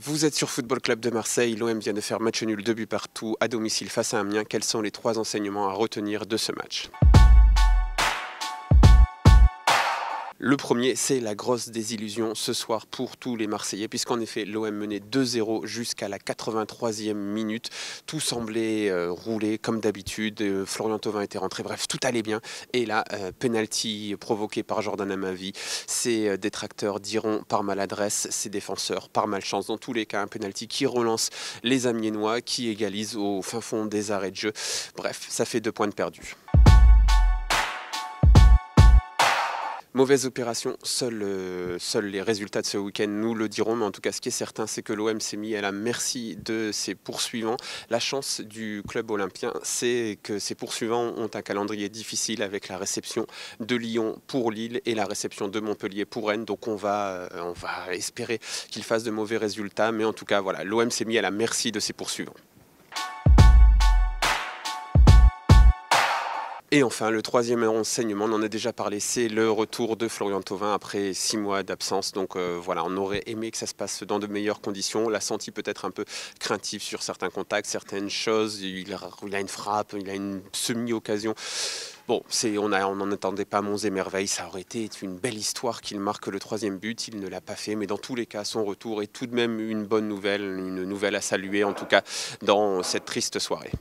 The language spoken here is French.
Vous êtes sur Football Club de Marseille. L'OM vient de faire match nul, deux buts partout, à domicile face à Amiens. Quels sont les trois enseignements à retenir de ce match Le premier, c'est la grosse désillusion ce soir pour tous les Marseillais, puisqu'en effet, l'OM menait 2-0 jusqu'à la 83e minute. Tout semblait euh, rouler comme d'habitude. Euh, Florian Thauvin était rentré, bref, tout allait bien. Et là, pénalty euh, penalty provoqué par Jordan Amavi. Ses détracteurs diront par maladresse, ses défenseurs par malchance. Dans tous les cas, un penalty qui relance les Amiénois, qui égalise au fin fond des arrêts de jeu. Bref, ça fait deux points de perdu. Mauvaise opération, euh, seuls les résultats de ce week-end nous le diront, mais en tout cas ce qui est certain c'est que l'OM s'est mis à la merci de ses poursuivants. La chance du club olympien c'est que ses poursuivants ont un calendrier difficile avec la réception de Lyon pour Lille et la réception de Montpellier pour Rennes, donc on va, euh, on va espérer qu'ils fassent de mauvais résultats, mais en tout cas voilà, l'OM s'est mis à la merci de ses poursuivants. Et enfin, le troisième renseignement, on en a déjà parlé, c'est le retour de Florian Thauvin après six mois d'absence. Donc euh, voilà, on aurait aimé que ça se passe dans de meilleures conditions. On l'a senti peut-être un peu craintif sur certains contacts, certaines choses. Il a, une frappe, il a une semi-occasion. Bon, on n'en on attendait pas mon zémerveille. ça aurait été une belle histoire qu'il marque le troisième but, il ne l'a pas fait, mais dans tous les cas, son retour est tout de même une bonne nouvelle, une nouvelle à saluer en tout cas dans cette triste soirée.